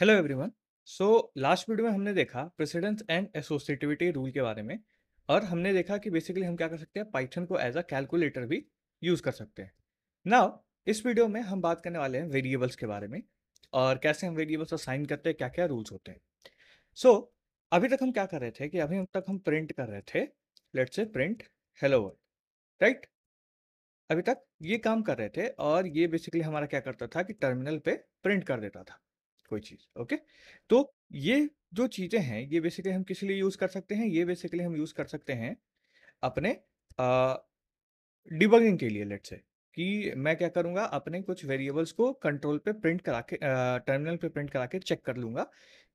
Hello everyone so last video में हमने देखा प्रेसिडेंस एंड एसोसिएटिविटी रूल के बारे में और हमने देखा कि बेसिकली हम क्या कर सकते हैं पाइथन को एज अ कैलकुलेटर भी यूज़ कर सकते हैं नाउ इस वीडियो में हम बात करने वाले हैं वेरिएबल्स के बारे में और कैसे हम वेरिएबल्स असाइन करते हैं क्या क्या रूल्स होते हैं सो so, अभी तक हम क्या कर रहे थे कि अभी तक हम प्रिंट कर रहे थे लेट से प्रिंट हेलो वर्ल्ड राइट अभी तक ये काम कर रहे थे और ये बेसिकली हमारा क्या करता था कि टर्मिनल पे प्रिंट कर देता था कोई चीज ओके तो ये जो चीजें हैं ये बेसिकली हम किस लिए यूज कर सकते हैं ये बेसिकली हम यूज कर सकते हैं अपने डिबगिंग के लिए लेट से कि मैं क्या करूंगा अपने कुछ वेरिएबल्स को कंट्रोल पे प्रिंट करा के टर्मिनल पे प्रिंट करा के चेक कर लूंगा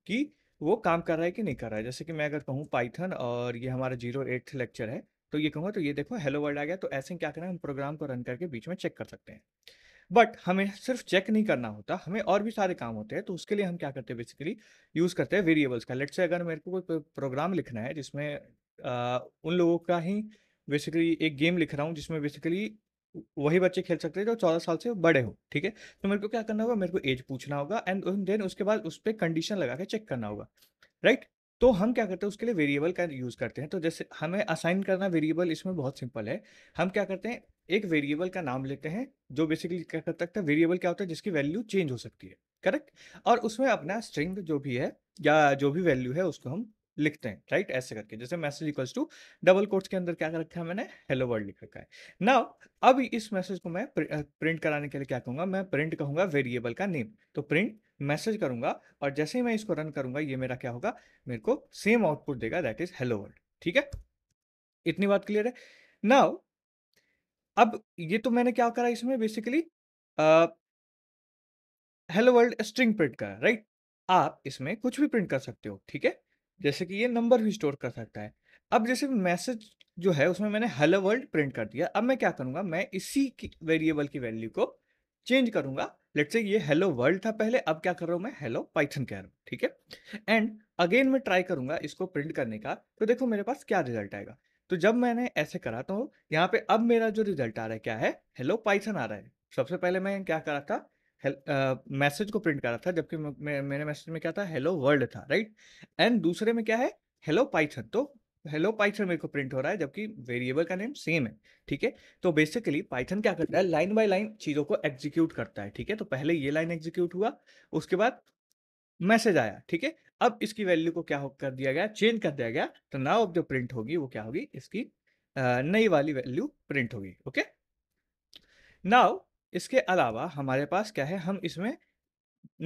कि वो काम कर रहा है कि नहीं कर रहा है जैसे कि मैं अगर कहूँ पाइथन और ये हमारा जीरो एट लेक्चर है तो ये कहूँगा तो ये देखो हेलो वर्ल्ड आ गया तो ऐसे क्या करें हम प्रोग्राम को रन करके बीच में चेक कर सकते हैं बट हमें सिर्फ चेक नहीं करना होता हमें और भी सारे काम होते हैं तो उसके लिए हम क्या करते हैं बेसिकली यूज़ करते हैं वेरिएबल्स का लेट से अगर मेरे को कोई प्रोग्राम लिखना है जिसमें आ, उन लोगों का ही बेसिकली एक गेम लिख रहा हूँ जिसमें बेसिकली वही बच्चे खेल सकते हैं जो चौदह साल से बड़े हो ठीक है तो मेरे को क्या करना होगा मेरे को एज पूछना होगा एंड देन उसके बाद उस पर कंडीशन लगा के चेक करना होगा राइट तो हम क्या करते हैं उसके लिए वेरिएबल का यूज़ करते हैं तो जैसे हमें असाइन करना वेरिएबल इसमें बहुत सिंपल है हम क्या करते हैं एक वेरिएबल का नाम लेते हैं जो बेसिकली क्या कर सकता है वेरिएबल क्या होता है जिसकी वैल्यू चेंज हो सकती है करेक्ट और उसमें अपना स्ट्रिंग जो भी है या जो भी वैल्यू है उसको हम लिखते हैं राइट right? ऐसे करके जैसे message equals to double quotes के अंदर क्या कर रखा है मैंने हेलो वर्ल्ड लिख रखा है ना अब इस मैसेज को मैं प्रिंट कराने के लिए क्या कहूंगा मैं प्रिंट कहूंगा वेरिएबल का नेम तो प्रिंट मैसेज करूंगा और जैसे ही मैं इसको रन करूंगा ये मेरा क्या होगा मेरे को सेम आउटपुट देगा दैट इज हेलो वर्ल्ड ठीक है इतनी बात क्लियर है नाउ अब ये तो मैंने क्या करा इसमें basically hello world string print करा राइट आप इसमें कुछ भी प्रिंट कर सकते हो ठीक है जैसे कि ये नंबर भी स्टोर कर सकता है अब जैसे मैसेज जो है उसमें मैंने हेलो वर्ल्ड प्रिंट कर दिया अब मैं क्या करूंगा मैं इसी की वेरिएबल की वैल्यू को चेंज करूंगा लेट से ये हेलो वर्ल्ड था पहले अब क्या कर रहा हूँ मैं हेलो पाइथन कह रहा हूँ ठीक है एंड अगेन मैं ट्राई करूंगा इसको प्रिंट करने का तो देखो मेरे पास क्या रिजल्ट आएगा तो जब मैंने ऐसे करा तो यहाँ पे अब मेरा जो रिजल्ट आ रहा है क्या है हेलो पाइथन आ रहा है सबसे पहले मैं क्या करा था मैसेज uh, को प्रिंट करा था जबकि मेरे मैसेज में क्या था हेलो वर्ल्ड था राइट एंड दूसरे में क्या है हेलो पाइथन तो हेलो पाइथन मेरे को प्रिंट हो रहा है जबकि वेरिएबल का नेम सेम है ठीक है तो बेसिकली पाइथन क्या करता है लाइन बाय लाइन चीज़ों को एग्जीक्यूट करता है ठीक है तो पहले ये लाइन एग्जीक्यूट हुआ उसके बाद मैसेज आया ठीक है अब इसकी वैल्यू को क्या हो कर दिया गया चेंज कर दिया गया तो नाउ अब जो प्रिंट होगी वो क्या होगी इसकी नई वाली वैल्यू प्रिंट होगी ओके नाउ इसके अलावा हमारे पास क्या है हम इसमें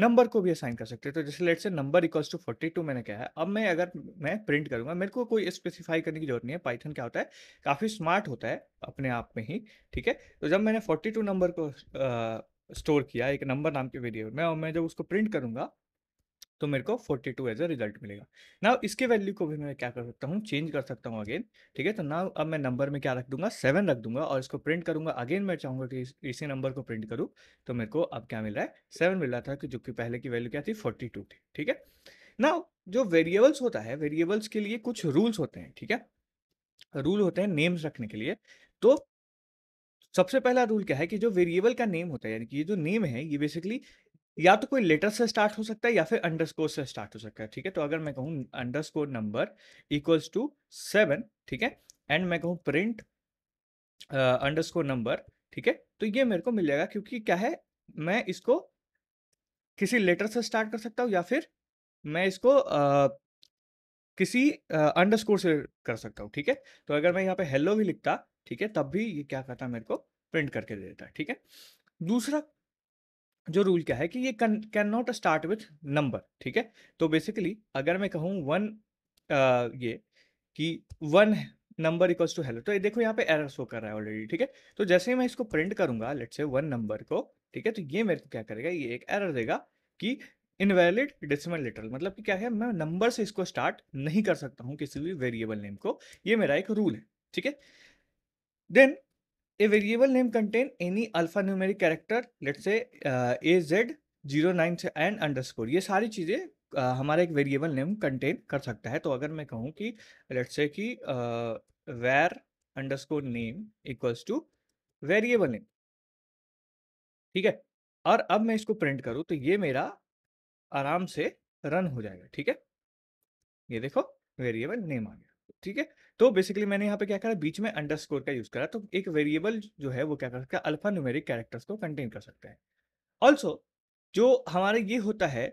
नंबर को भी असाइन कर सकते हैं तो जैसे let's say number equals to forty two मैंने क्या है अब मैं अगर मैं प्रिंट करूंगा मेरे को कोई स्पेसिफाई करने की जरूरत नहीं है पाइथन क्या होता है काफ़ी स्मार्ट होता है अपने आप में ही ठीक है तो जब मैंने फोर्टी टू नंबर को स्टोर किया एक नंबर नाम के वेरिएबल में और मैं जब उसको प्रिंट करूंगा तो मेरे को 42 एज ए रिजल्ट मिलेगा ना इसके वैल्यू को भी मैं क्या कर सकता हूँ चेंज कर सकता हूँ अगेन ठीक है तो ना अब मैं नंबर में क्या रख दूंगा सेवन रख दूंगा और इसको प्रिंट करूंगा अगेन मैं चाहूंगा कि इस, इसी नंबर को प्रिंट करूँ तो मेरे को अब क्या मिल रहा है सेवन मिल रहा था कि जो कि पहले की वैल्यू क्या थी फोर्टी थी ठीक है ना जो वेरिएबल्स होता है वेरिएबल्स के लिए कुछ रूल्स होते हैं ठीक है रूल होते हैं नेम्स रखने के लिए तो सबसे पहला रूल क्या है कि जो वेरिएबल का नेम होता है यानी कि ये जो नेम है ये बेसिकली या तो कोई लेटर से स्टार्ट हो सकता है या फिर अंडरस्कोर से स्टार्ट हो सकता है ठीक है तो अगर मैं कहूँ underscore number equals to seven ठीक है एंड मैं कहूँ प्रिंट अंडरस्कोर नंबर ठीक है तो ये मेरे को जाएगा क्योंकि क्या है मैं इसको किसी लेटर से स्टार्ट कर सकता हूँ या फिर मैं इसको आ, किसी अंडरस्कोर से कर सकता हूँ ठीक है तो अगर मैं यहाँ पे हेलो भी लिखता ठीक है तब भी ये क्या करता मेरे को प्रिंट करके दे देता है ठीक है दूसरा जो रूल क्या है कि ये can not start with number ठीक है तो बेसिकली अगर मैं कहूँ वन ये कि one number equals to hello तो ये देखो यहाँ पे एरर शो कर रहा है ऑलरेडी ठीक है तो जैसे ही मैं इसको प्रिंट करूंगा लेट से वन नंबर को ठीक है तो ये मेरे को क्या करेगा ये एक एरर देगा कि इनवैलिड डेसिमल लिटरल मतलब कि क्या है मैं नंबर से इसको स्टार्ट नहीं कर सकता हूँ किसी भी वेरिएबल नेम को ये मेरा एक रूल है ठीक है then A variable name contain any alphanumeric character, let's say uh, az 09 से एंड अंडरस्कोर ये सारी चीज़ें uh, हमारा एक वेरिएबल नेम कंटेन कर सकता है तो अगर मैं कहूँ कि लेट्स से कि var underscore name equals to variable name ठीक है और अब मैं इसको प्रिंट करूँ तो ये मेरा आराम से रन हो जाएगा ठीक है ये देखो वेरिएबल नेम आ गया ठीक है तो बेसिकली मैंने यहाँ पे क्या करा बीच में अंडरस्कोर का यूज करा तो एक वेरिएबल जो है वो क्या कर सकता है अल्फा न्यूमेरिक कैरेक्टर्स को कंटेन कर सकते हैं ऑल्सो जो हमारे ये होता है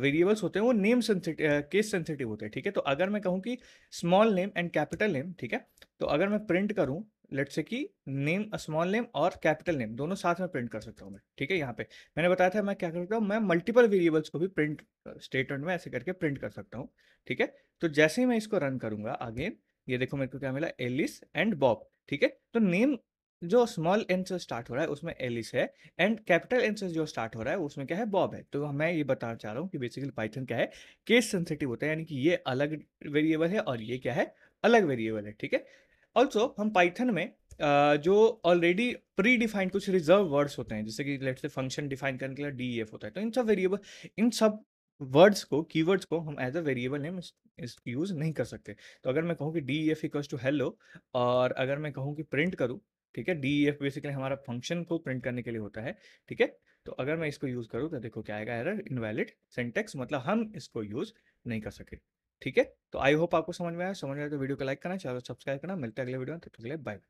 वेरिएबल्स uh, होते हैं वो नेम सेंसिटिव केस सेंसिटिव होते हैं ठीक है तो अगर मैं कहूँ कि small name and capital name ठीक है तो अगर मैं प्रिंट करूँ लेट से कि नेम स्मॉल नेम और कैपिटल नेम दोनों साथ में प्रिंट कर सकता हूँ मैं ठीक है यहाँ पे मैंने बताया था मैं क्या कर सकता हूँ मैं मल्टीपल वेरिएबल्स को भी प्रिंट स्टेटमेंट में ऐसे करके प्रिंट कर सकता हूँ ठीक है तो जैसे ही मैं इसको रन करूंगा अगेन ये देखो मेरे को क्या मिला एलिस एंड बॉब ठीक है तो नेम जो स्मॉल एन से स्टार्ट हो रहा है उसमें एलिस है एंड कैपिटल एन से जो स्टार्ट हो रहा है उसमें क्या है बॉब है तो मैं ये बताना चाह रहा हूँ कि बेसिकली पाइथन क्या है केस सेंसिटिव होता है यानी कि ये अलग वेरिएबल है और ये क्या है अलग वेरिएबल है ठीक है ऑल्सो हम पाइथन में जो ऑलरेडी प्री डिफाइंड कुछ रिजर्व वर्ड्स होते हैं जैसे कि लेट से फंक्शन डिफाइन करने के लिए डी एफ e होता है तो इन सब वेरिएबल इन सब वर्ड्स को कीवर्ड्स को हम as a variable name use नहीं कर सकते तो अगर मैं कहूँ कि D F equals to hello और अगर मैं कहूँ कि प्रिंट करूँ ठीक है डी एफ बेसिकली हमारा फंक्शन को प्रिंट करने के लिए होता है ठीक है तो अगर मैं इसको यूज़ करूँ तो देखो क्या आएगा एरर इनवैलिड सेंटेक्स मतलब हम इसको यूज़ नहीं कर सके ठीक है तो आई होप आपको समझ में आया समझ में आया तो वीडियो को लाइक करना चैनल सब्सक्राइब करना मिलते हैं अगले वीडियो में तब तक के लिए बाय